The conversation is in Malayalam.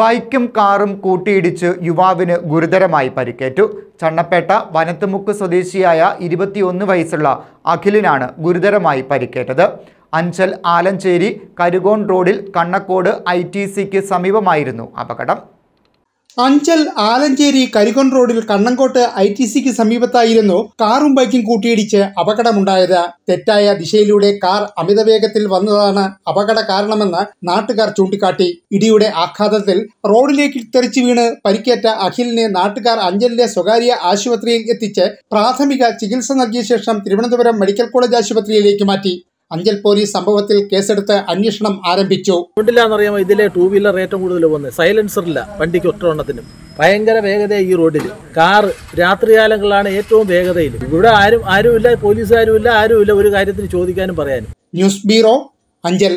ബൈക്കും കാറും കൂട്ടിയിടിച്ച് യുവാവിന് ഗുരുതരമായി പരിക്കേറ്റു ചണ്ണപ്പേട്ട വനത്തുമുക്ക് സ്വദേശിയായ ഇരുപത്തിയൊന്ന് വയസ്സുള്ള അഖിലിനാണ് ഗുരുതരമായി പരിക്കേറ്റത് അഞ്ചൽ ആലഞ്ചേരി കരുകോൺ റോഡിൽ കണ്ണക്കോട് ഐ സമീപമായിരുന്നു അപകടം അഞ്ചൽ ആലഞ്ചേരി കരികൊൺ റോഡിൽ കണ്ണങ്കോട്ട് ഐ ടി സിക്ക് സമീപത്തായിരുന്നു കാറും ബൈക്കും കൂട്ടിയിടിച്ച് അപകടമുണ്ടായത് തെറ്റായ ദിശയിലൂടെ കാർ അമിതവേഗത്തിൽ വന്നതാണ് അപകട കാരണമെന്ന് നാട്ടുകാർ ചൂണ്ടിക്കാട്ടി ഇടിയുടെ ആഘാതത്തിൽ റോഡിലേക്ക് തെറിച്ചു വീണ് പരിക്കേറ്റ അഖിലിനെ നാട്ടുകാർ അഞ്ചലിലെ സ്വകാര്യ ആശുപത്രിയിൽ എത്തിച്ച് പ്രാഥമിക ചികിത്സ നൽകിയ ശേഷം തിരുവനന്തപുരം മെഡിക്കൽ കോളേജ് ആശുപത്രിയിലേക്ക് മാറ്റി അഞ്ചൽ പോലീസ് സംഭവത്തിൽ കേസെടുത്ത് അന്വേഷണം ആരംഭിച്ചു കൊണ്ടില്ലാന്നറിയാമോ ഇതിലെ ടൂ വീലർ ഏറ്റവും കൂടുതൽ സൈലൻസർ ഇല്ല വണ്ടിക്ക് ഒറ്റവണ്ണത്തിനും ഭയങ്കര വേഗത ഈ റോഡിൽ കാർ രാത്രികാലങ്ങളിലാണ് ഏറ്റവും വേഗതയിൽ ഇവിടെ ആരും ആരുമില്ല ഇല്ല ആരുമില്ല ഒരു കാര്യത്തിന് ചോദിക്കാനും പറയാനും ന്യൂസ് ബ്യൂറോ അഞ്ചൽ